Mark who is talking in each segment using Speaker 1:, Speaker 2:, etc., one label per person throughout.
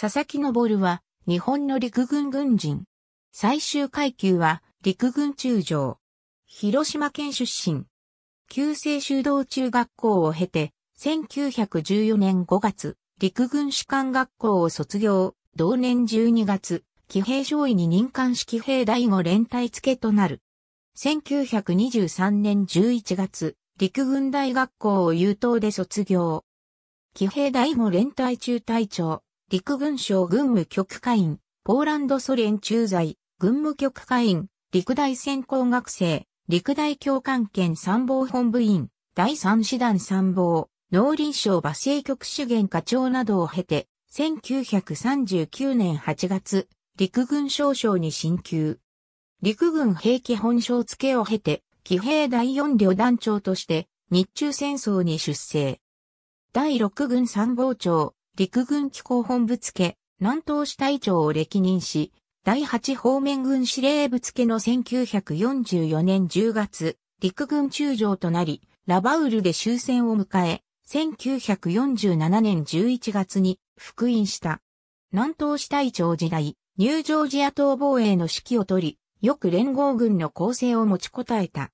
Speaker 1: 佐々木昇は日本の陸軍軍人。最終階級は陸
Speaker 2: 軍中将。広島県出身。旧制修道中学校を経て、1914年5月、陸軍士官学校を卒業、同年12月、騎兵上位に任官式兵第5連隊付となる。1923年11月、陸軍大学校を優等で卒業。騎兵第5連隊中隊長、陸軍省軍務局会員、ポーランドソ連駐在、軍務局会員、陸大専攻学生、陸大教官兼参謀本部員、第三師団参謀、農林省馬政局資源課長などを経て、1939年8月、陸軍少将に進級。陸軍兵器本省付を経て、騎兵第四旅団長として、日中戦争に出征。第六軍参謀長、陸軍機構本部付、南東支隊長を歴任し、第8方面軍司令部付の1944年10月、陸軍中将となり、ラバウルで終戦を迎え、1947年11月に復員した。南東支隊長時代、ニュージョージア島防衛の指揮を取り、よく連合軍の構成を持ちこたえた。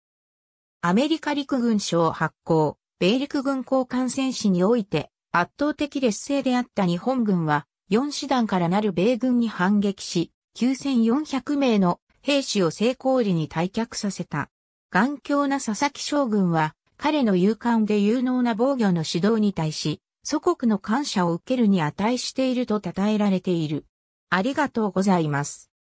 Speaker 2: アメリカ陸軍省発行、米陸軍交換戦士において、圧倒的劣勢であった日本軍は、4師団からなる米軍に反撃し、9400名の兵士を成功裏に退却させた。頑強な佐々木将軍は、彼の勇敢で有能な防御の指導に対し、祖国の感謝を受けるに値していると称えられて
Speaker 1: いる。ありがとうございます。